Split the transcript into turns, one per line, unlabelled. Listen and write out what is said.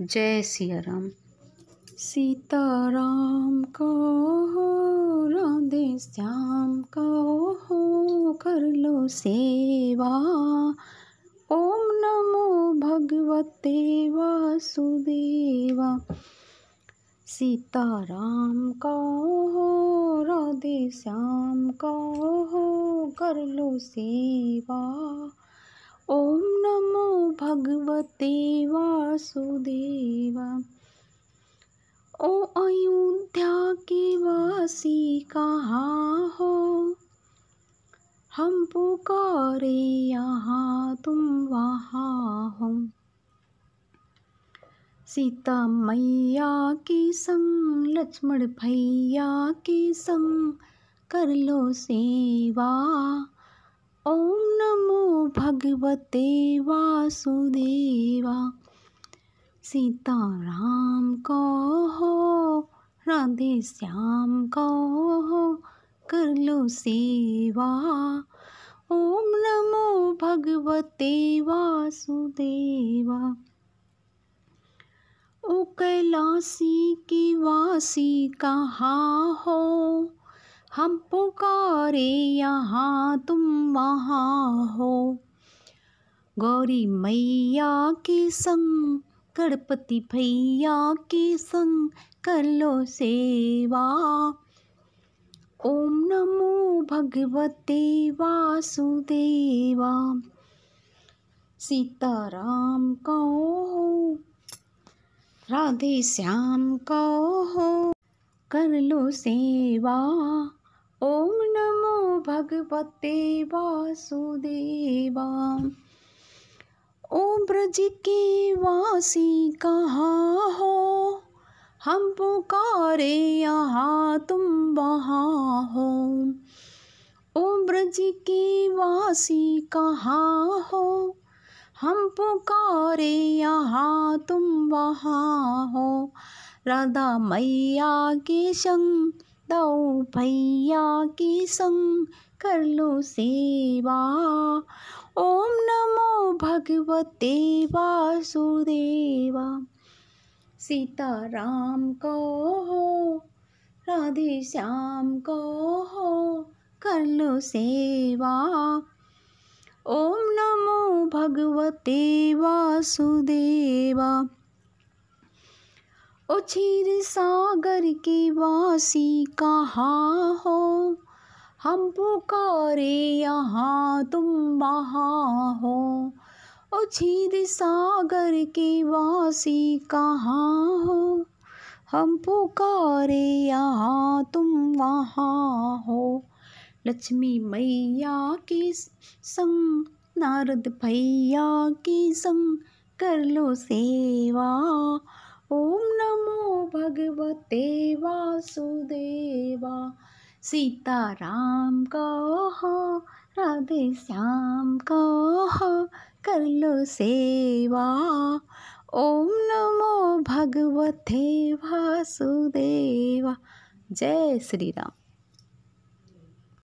जय सिया राम सीता राम राधे श्याम को कर लो सेवा ओम नमो भगवते वासुदेवा सीता राम का राधे श्याम का कर लो सेवा ओम नमो भगवते वासुदेवा ओ अयोध्या के वासी कहाँ हो हम पुकारे यहाँ तुम वहाँ हो सीता मैया के संग लक्ष्मण भैया के संग कर लो सेवा ओम नमो भगवते वासुदेवा सीता राम को हो राधे श्याम को हो कर लो सेवा ओम नमो भगवते वासुदेवा ओ कैलासी की वासी कहाँ हो हम पुकारे यहाँ तुम वहाँ हो गौरी मैया के संग गणपति भैया के संग कर लो सेवा ओम नमो भगवते वासुदेवा सीताराम हो राधे श्याम हो कर लो सेवा ओम नमो भगवते वासुदेवा ॐ ब्रज के वासी कहाँ हो हम पुकारे यहाँ तुम वहाँ हो ओम ब्रज के वासी कहाँ हो हम पुकारे यहाँ तुम वहाँ हो राधा मैया के संग दो भैया की संग कर लो सेवा ओम नमो भगवते वासुदेवा सीता राम को हो राधे श्याम को हो कर लो सेवा ओम नमो भगवते वासुदेवा ओ क्षीर सागर के वासी कहाँ हो हम पुकारे यहाँ तुम वहाँ हो ओ क्षीर सागर के वासी कहाँ हो हम पुकारे यहाँ तुम वहाँ हो लक्ष्मी मैया के संग नारद भैया की संग कर लो सेवा ओम नमो भगवते वासुदेवा राम कहो राधे श्याम कहो कर लो सेवा ओम नमो भगवते वासुदेवा जय श्री राम